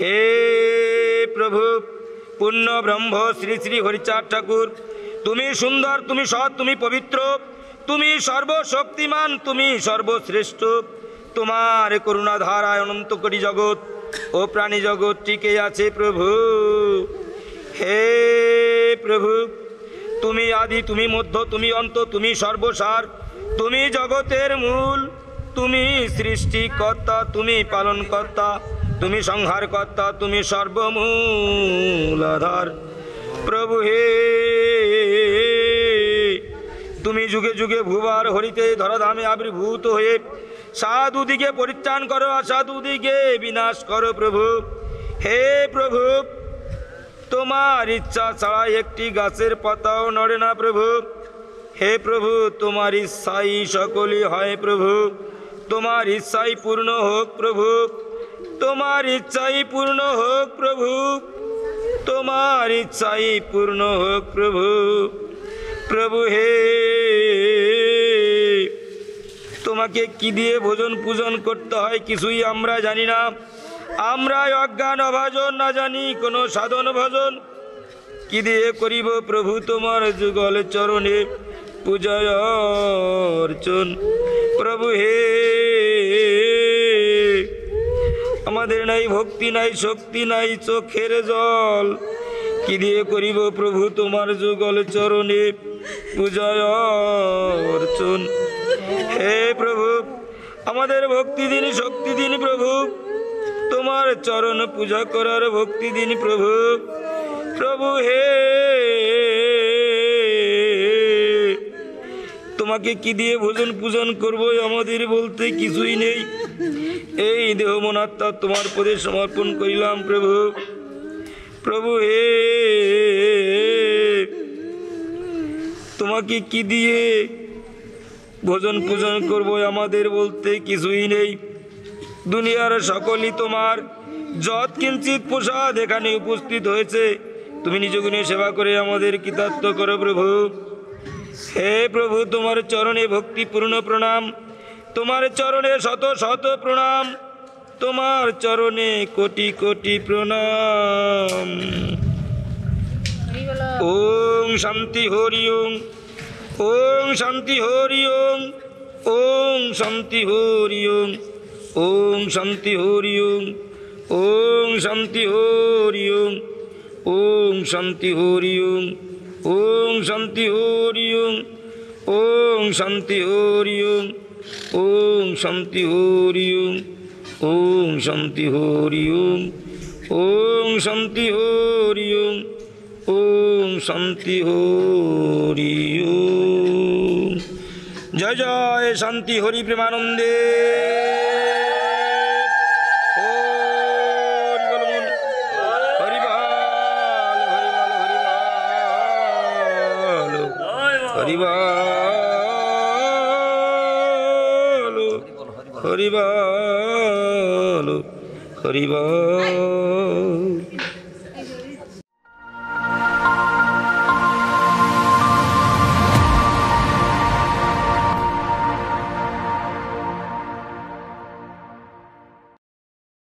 হে প্রভু পূর্ণ ব্রহ্ম শ্রী শ্রী হরিচাঁদ ঠাকুর তুমি সুন্দর তুমি সৎ তুমি পবিত্র তুমি সর্বশক্তিমান তুমি সর্বশ্রেষ্ঠ তোমার করুণাধারায় অনন্ত করি জগৎ ও প্রাণী জগৎ টিকে আছে প্রভু হে প্রভু তুমি আদি তুমি মধ্য তুমি অন্ত তুমি সর্বসার তুমি জগতের মূল তুমি সৃষ্টিকর্তা তুমি পালনকর্তা তুমি সংহারকর্তা তুমি সর্বমূলাধার প্রভু হে তুমি যুগে যুগে ভুবার হরিতে ধরাধামে আবির্ভূত হয়ে সাধুদিকে পরিত্রাণ করো দিকে বিনাশ করো প্রভু হে প্রভু তোমার ইচ্ছা ছাড়া একটি গাছের পাতাও নড়ে না প্রভু হে প্রভু তোমার ইচ্ছাই সকলই হয় প্রভু তোমার ইচ্ছাই পূর্ণ হোক প্রভু তোমার ইচ্ছাই পূর্ণ হোক প্রভু তোমার ইচ্ছাই পূর্ণ হোক প্রভু প্রভু হে তোমাকে কি দিয়ে ভোজন পূজন করতে হয় কিছুই আমরা জানি না আমরা অজ্ঞান অভাজন না জানি কোনো সাধন ভজন কি দিয়ে করিব প্রভু তোমার যুগল চরণে পূজয় অর্চন প্রভু হে আমাদের নাই ভক্তি নাই শক্তি নাই চোখের জল কি দিয়ে করিব প্রভু তোমার যুগল চরণে পূজয় হে প্রভু আমাদের ভক্তি দিন শক্তি দিন প্রভু তোমার চরণ পূজা করার ভক্তি দিন প্রভু প্রভু হে তোমাকে কি দিয়ে ভোজন পূজন করব আমাদের বলতে কিছুই নেই এই দেহ মনাত্মা তোমার পদে সমর্পণ করিলাম প্রভু প্রভু হে তোমাকে কি দিয়ে ভোজন পূজন করব আমাদের বলতে কিছুই নেই দুনিয়ার সকলই তোমার যত কিঞ্চিত প্রসাদ এখানে উপস্থিত হয়েছে তুমি নিজগুণে সেবা করে আমাদের কৃতার্থ করো প্রভু হে প্রভু তোমার চরণে ভক্তিপূর্ণ প্রণাম তোমার চরণে শত শত প্রণাম তোমার চরণে কোটি কোটি প্রণাম ওং শান্তি হরি ওং ওম শান্তি হরি ওম ওম শান্তি হরি ওম ওম শান্তি হরি ওম ওম শান্তি হরি ওম ওম শান্তি হরি ওম ओम शांति हरि ओम ओम शांति हरि ओम ओम शांति हरि ओम ओम शांति ओम ओम शांति ओम ओम शांति ओम जय जय शांति हरि प्रेमानंदे হরিবল হরিবল